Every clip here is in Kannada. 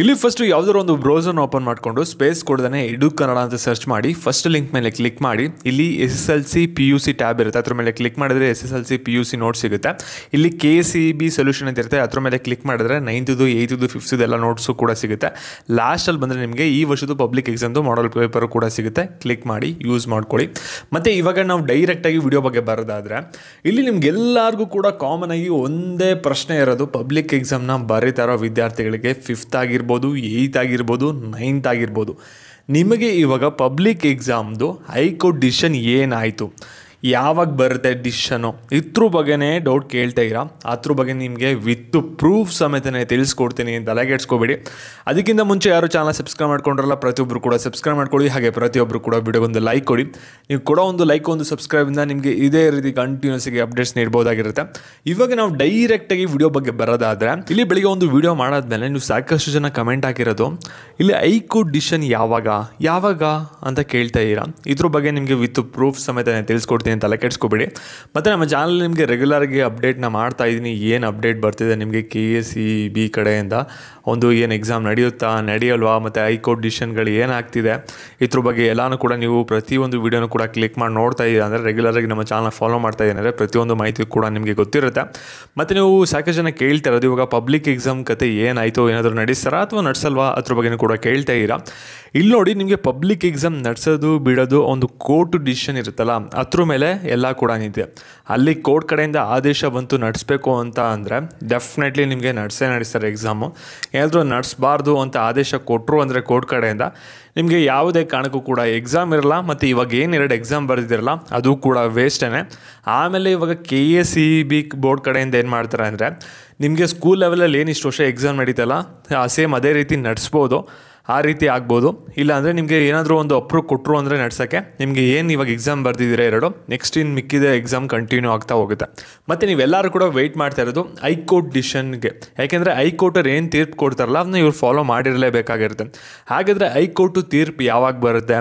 ಇಲ್ಲಿ ಫಸ್ಟ್ ಯಾವ್ದಾದ್ರು ಒಂದು ಬ್ರೌಸರ್ ಓಪನ್ ಮಾಡಿಕೊಂಡು ಸ್ಪೇಸ್ ಕೊಡದೇ ಇಡು ಕನ್ನಡ ಅಂತ ಸರ್ಚ್ ಮಾಡಿ ಫಸ್ಟ್ ಲಿಂಕ್ ಮೇಲೆ ಕ್ಲಿಕ್ ಮಾಡಿ ಇಲ್ಲಿ S S L C P U C tab ಇರುತ್ತೆ ಅದ್ರ ಮೇಲೆ ಕ್ಲಿಕ್ ಮಾಡಿದ್ರೆ S S L C P U C note ಸಿಗುತ್ತೆ ಇಲ್ಲಿ ಕೆ ಸಿ ಬಿ ಸೊಲ್ಯೂಷನ್ ಅಂತ ಇರುತ್ತೆ ಅದ್ರ ಮೇಲೆ ಕ್ಲಿಕ್ ಮಾಡಿದ್ರೆ ನೈನ್ತ್ದು ಏಯ್ತ್ದು ಫಿಫ್ತ್ದು ಎಲ್ಲ ನೋಟ್ಸು ಕೂಡ ಸಿಗುತ್ತೆ ಲಾಸ್ಟಲ್ಲಿ ಬಂದರೆ ನಿಮಗೆ ಈ ವರ್ಷದ ಪಬ್ಲಿಕ್ ಎಕ್ಸಾಮ್ದು ಮಾಡಲ್ ಪೇಪರು ಕೂಡ ಸಿಗುತ್ತೆ ಕ್ಲಿಕ್ ಮಾಡಿ ಯೂಸ್ ಮಾಡ್ಕೊಳ್ಳಿ ಮತ್ತು ಇವಾಗ ನಾವು ಡೈರೆಕ್ಟಾಗಿ ವಿಡಿಯೋ ಬಗ್ಗೆ ಬರೋದಾದರೆ ಇಲ್ಲಿ ಎಲ್ಲರಿಗೂ ಕೂಡ ಕಾಮನ್ ಆಗಿ ಒಂದೇ ಪ್ರಶ್ನೆ ಇರೋದು ಪಬ್ಲಿಕ್ ಎಕ್ಸಾಮ್ನ ಬರೀತಾರೋ ವಿದ್ಯಾರ್ಥಿಗಳಿಗೆ ಫಿಫ್ತ್ ಆಗಿರೋ ಆಗಿರ್ಬೋದು ಏಯ್ತ್ ಆಗಿರ್ಬೋದು ನೈನ್ತ್ ಆಗಿರ್ಬೋದು ನಿಮಗೆ ಇವಾಗ ಪಬ್ಲಿಕ್ ಎಕ್ಸಾಮ್ದು ಹೈಕೋರ್ಟ್ ಡಿಸಿಷನ್ ಏನಾಯಿತು ಯಾವಾಗ ಬರುತ್ತೆ ಡಿಶನು ಇದ್ರ ಬಗ್ಗೆನೇ ಡೌಟ್ ಕೇಳ್ತಾ ಇರಾ ಅದ್ರ ಬಗ್ಗೆ ನಿಮಗೆ ವಿತ್ ಪ್ರೂಫ್ ಸಮೇತನೇ ತಿಳಿಸ್ಕೊಡ್ತೀನಿ ತಲೆಗೆಡ್ಸ್ಕೋಬೇಡಿ ಅದಕ್ಕಿಂತ ಮುಂಚೆ ಯಾರು ಚಾನಲ್ ಸಬ್ಸ್ಕ್ರೈಬ್ ಮಾಡ್ಕೊಂಡ್ರಲ್ಲ ಪ್ರತಿಯೊಬ್ಬರು ಕೂಡ ಸಬ್ಸ್ಕ್ರೈಬ್ ಮಾಡ್ಕೊಳ್ಳಿ ಹಾಗೆ ಪ್ರತಿಯೊಬ್ಬರು ಕೂಡ ಒಂದು ಲೈಕ್ ಕೊಡಿ ನೀವು ಕೊಡೋ ಒಂದು ಲೈಕ್ ಒಂದು ಸಬ್ಸ್ಕ್ರೈಬಿಂದ ನಿಮಗೆ ಇದೇ ರೀತಿ ಆಗಿ ಅಪ್ಡೇಟ್ಸ್ ನೀಡ್ಬೋದಾಗಿರುತ್ತೆ ಇವಾಗ ನಾವು ಡೈರೆಕ್ಟಾಗಿ ವಿಡಿಯೋ ಬಗ್ಗೆ ಬರೋದಾದರೆ ಇಲ್ಲಿ ಬೆಳಿಗ್ಗೆ ಒಂದು ವಿಡಿಯೋ ಮಾಡಾದ್ಮೇಲೆ ನೀವು ಸಾಕಷ್ಟು ಜನ ಕಮೆಂಟ್ ಹಾಕಿರೋದು ಇಲ್ಲಿ ಐಕು ಡಿಶನ್ ಯಾವಾಗ ಯಾವಾಗ ಅಂತ ಕೇಳ್ತಾ ಇದ್ದೀರಾ ಇದ್ರ ಬಗ್ಗೆ ನಿಮಗೆ ವಿತ್ ಪ್ರೂಫ್ ಸಮೇತ ತಿಳಿಸ್ಕೊಡ್ತೀನಿ ಮಾಡ್ತೀನಿ ತಲೆ ಕೆಡಿಸ್ಕೊಬೇಡಿ ಮತ್ತು ನಮ್ಮ ಚಾನಲ್ ನಿಮಗೆ ರೆಗ್ಯುಲರ್ಗೆ ಅಪ್ಡೇಟ್ನ ಮಾಡ್ತಾ ಇದ್ದೀನಿ ಏನು ಅಪ್ಡೇಟ್ ಬರ್ತಿದೆ ನಿಮಗೆ K S C e B ಕಡೆಯಿಂದ ಒಂದು ಏನು ಎಕ್ಸಾಮ್ ನಡೆಯುತ್ತಾ ನಡೆಯಲ್ವಾ ಮತ್ತು ಹೈಕೋರ್ಟ್ ಡಿಸಿಷನ್ಗಳು ಏನಾಗ್ತಿದೆ ಇದ್ರ ಬಗ್ಗೆ ಎಲ್ಲಾನು ಕೂಡ ನೀವು ಪ್ರತಿಯೊಂದು ವೀಡಿಯೋನೂ ಕೂಡ ಕ್ಲಿಕ್ ಮಾಡಿ ನೋಡ್ತಾ ಇದ್ದೀರಾ ಅಂದರೆ ರೆಗ್ಯುಲರಾಗಿ ನಮ್ಮ ಚಾನಲ್ ಫಾಲೋ ಮಾಡ್ತಾ ಅಂದರೆ ಪ್ರತಿಯೊಂದು ಮಾಹಿತಿ ಕೂಡ ನಿಮಗೆ ಗೊತ್ತಿರುತ್ತೆ ಮತ್ತು ನೀವು ಸಾಕಷ್ಟು ಜನ ಕೇಳ್ತಾ ಇರೋದು ಇವಾಗ ಪಬ್ಲಿಕ್ ಎಕ್ಸಾಮ್ ಕತೆ ಏನಾಯಿತು ಏನಾದರೂ ನಡೆಸ್ತಾರಾ ಅಥವಾ ನಡೆಸಲ್ವಾ ಅದ್ರ ಬಗ್ಗೆ ಕೂಡ ಕೇಳ್ತಾ ಇದ್ದೀರಾ ಇಲ್ಲಿ ನೋಡಿ ನಿಮಗೆ ಪಬ್ಲಿಕ್ ಎಕ್ಸಾಮ್ ನಡೆಸೋದು ಬಿಡೋದು ಒಂದು ಕೋರ್ಟ್ ಡಿಸಿಷನ್ ಇರುತ್ತಲ್ಲ ಅದ್ರ ಮೇಲೆ ಎಲ್ಲ ಕೂಡ ನಿಂತಿದೆ ಅಲ್ಲಿ ಕೋರ್ಟ್ ಕಡೆಯಿಂದ ಆದೇಶ ಬಂತು ನಡೆಸಬೇಕು ಅಂತ ಅಂದರೆ ಡೆಫಿನೆಟ್ಲಿ ನಿಮಗೆ ನಡೆಸೇ ನಡೆಸ್ತಾರೆ ಎಕ್ಸಾಮು ಏನಾದರೂ ನಡೆಸಬಾರ್ದು ಅಂತ ಆದೇಶ ಕೊಟ್ಟರು ಅಂದರೆ ಕೋರ್ಟ್ ಕಡೆಯಿಂದ ನಿಮಗೆ ಯಾವುದೇ ಕಾರಣಕ್ಕೂ ಕೂಡ ಎಕ್ಸಾಮ್ ಇರಲ್ಲ ಮತ್ತು ಇವಾಗ ಏನು ಎರಡು ಎಕ್ಸಾಮ್ ಬರೆದಿರಲ್ಲ ಅದು ಕೂಡ ವೇಸ್ಟೇ ಆಮೇಲೆ ಇವಾಗ K A C B board ಕಡೆಯಿಂದ ಏನು ಮಾಡ್ತಾರೆ ಅಂದರೆ ನಿಮಗೆ ಸ್ಕೂಲ್ ಲೆವೆಲಲ್ಲಿ ಏನು ಇಷ್ಟು ವರ್ಷ ಎಕ್ಸಾಮ್ ನಡೀತಲ್ಲ ಸೇಮ್ ಅದೇ ರೀತಿ ನಡೆಸ್ಬೋದು ಆ ರೀತಿ ಆಗ್ಬೋದು ಇಲ್ಲಾಂದರೆ ನಿಮಗೆ ಏನಾದರೂ ಒಂದು ಅಪ್ರೂವ್ ಕೊಟ್ಟರು ಅಂದರೆ ನಡ್ಸೋಕ್ಕೆ ನಿಮಗೆ ಏನು ಇವಾಗ ಎಕ್ಸಾಮ್ ಬರ್ದಿದ್ದೀರಾ ಎರಡು ನೆಕ್ಸ್ಟ್ ಇನ್ನು ಮಿಕ್ಕಿದೆ ಎಕ್ಸಾಮ್ ಕಂಟಿನ್ಯೂ ಆಗ್ತಾ ಹೋಗುತ್ತೆ ಮತ್ತು ನೀವೆಲ್ಲರೂ ಕೂಡ ವೆಯ್ಟ್ ಮಾಡ್ತಾ ಇರೋದು ಹೈಕೋರ್ಟ್ ಡಿಶನ್ಗೆ ಯಾಕೆಂದರೆ ಹೈಕೋರ್ಟರ್ ಏನು ತೀರ್ಪು ಕೊಡ್ತಾರಲ್ಲ ಅದನ್ನ ಇವ್ರು ಫಾಲೋ ಮಾಡಿರಲೇಬೇಕಾಗಿರುತ್ತೆ ಹಾಗಾದರೆ ಹೈಕೋರ್ಟು ತೀರ್ಪು ಯಾವಾಗ ಬರುತ್ತೆ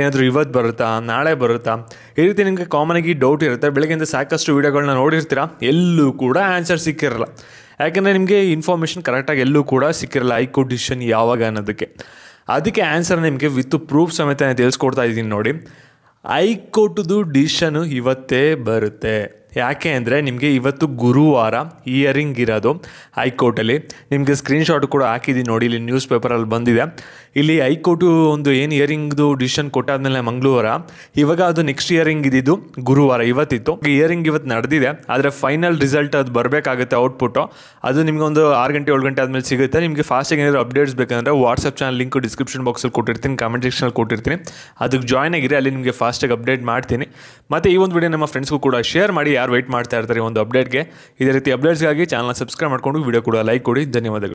ಏನಾದರೂ ಇವತ್ತು ಬರುತ್ತಾ ನಾಳೆ ಬರುತ್ತಾ ಈ ರೀತಿ ನಿಮಗೆ ಕಾಮನಾಗಿ ಡೌಟ್ ಇರುತ್ತೆ ಬೆಳಗ್ಗೆಯಿಂದ ಸಾಕಷ್ಟು ವೀಡಿಯೋಗಳನ್ನ ನೋಡಿರ್ತೀರಾ ಎಲ್ಲೂ ಕೂಡ ಆನ್ಸರ್ ಸಿಕ್ಕಿರಲ್ಲ ಯಾಕಂದರೆ ನಿಮಗೆ ಇನ್ಫಾರ್ಮೇಷನ್ ಕರೆಕ್ಟಾಗಿ ಎಲ್ಲೂ ಕೂಡ ಸಿಕ್ಕಿರಲ್ಲ ಹೈಕೋರ್ಟ್ ಡಿಸಿಷನ್ ಯಾವಾಗ ಅನ್ನೋದಕ್ಕೆ ಅದಕ್ಕೆ ಆನ್ಸರ್ ನಿಮಗೆ ವಿತ್ ಪ್ರೂಫ್ ಸಮೇತ ನಾನು ತಿಳಿಸ್ಕೊಡ್ತಾ ಇದ್ದೀನಿ ನೋಡಿ ಹೈಕೋರ್ಟ್ದು ಡಿಸಿಷನು ಇವತ್ತೇ ಬರುತ್ತೆ ಯಾಕೆ ಅಂದರೆ ನಿಮಗೆ ಇವತ್ತು ಗುರುವಾರ ಇಯರಿಂಗ್ ಇರೋದು ಹೈಕೋರ್ಟಲ್ಲಿ ನಿಮಗೆ ಸ್ಕ್ರೀನ್ಶಾಟ್ ಕೂಡ ಹಾಕಿದ್ದೀನಿ ನೋಡಿ ಇಲ್ಲಿ ನ್ಯೂಸ್ ಪೇಪರಲ್ಲಿ ಬಂದಿದೆ ಇಲ್ಲಿ ಹೈಕೋರ್ಟು ಒಂದು ಏನು ಇಯರಿಂಗ್ದು ಡಿಸಿಷನ್ ಕೊಟ್ಟಾದಮೇಲೆ ಮಂಗಳವಾರ ಇವಾಗ ಅದು ನೆಕ್ಸ್ಟ್ ಇಯರಿಂಗ್ ಇದ್ದಿದ್ದು ಗುರುವಾರ ಇವತ್ತಿತ್ತು ಇಯರಿಂಗ್ ಇವತ್ತು ನಡೆದಿದೆ ಆದರೆ ಫೈನಲ್ ರಿಸಲ್ಟ್ ಅದು ಬರಬೇಕಾಗುತ್ತೆ ಔಟ್ಪುಟ್ಟು ಅದು ನಿಮಗೆ ಒಂದು ಆರು ಗಂಟೆ ಏಳು ಗಂಟೆ ಆದಮೇಲೆ ಸಿಗುತ್ತೆ ನಿಮಗೆ ಫಾಸ್ಟಾಗಿ ಏನಾದರೂ ಅಪ್ಡೇಟ್ಸ್ ಬೇಕಂದರೆ ವಾಟ್ಸಪ್ ಚಾನಲ್ ಲಿಂಕ್ ಡಿಸ್ಕ್ರಿಪ್ಷನ್ ಬಾಕ್ಸಲ್ಲಿ ಕೊಟ್ಟಿರ್ತೀನಿ ಕಾಮೆಂಟ್ ಸೆಕ್ಷನಲ್ಲಿ ಕೊಟ್ಟಿರ್ತೀನಿ ಅದಕ್ಕೆ ಜಾಯ್ನ್ ಆಗಿರಿ ಅಲ್ಲಿ ನಿಮಗೆ ಫಾಸ್ಟಾಗಿ ಅಪ್ಡೇಟ್ ಮಾಡ್ತೀನಿ ಮತ್ತು ಈ ಒಂದು ವಿಡಿಯೋ ನಮ್ಮ ಫ್ರೆಂಡ್ಸ್ಗೂ ಕೂಡ ಶೇರ್ ಮಾಡಿ ಯಾರು ವೆಯ್ಟ್ ಮಾಡ್ತಾ ಇರ್ತಾರೆ ಒಂದು ಅಪ್ಡೇಟ್ಗೆ ಇದೇ ರೀತಿ ಅಪ್ಡೇಟ್ಸ್ಗಾಗಿ ಚಾನಲ್ ಸಬ್ಸ್ಕ್ರೈಬ್ ಮಾಡಿಕೊಂಡು ವಿಡಿಯೋ ಕೂಡ ಲೈಕ್ ಕೊಡಿ ಧನ್ಯವಾದಗಳು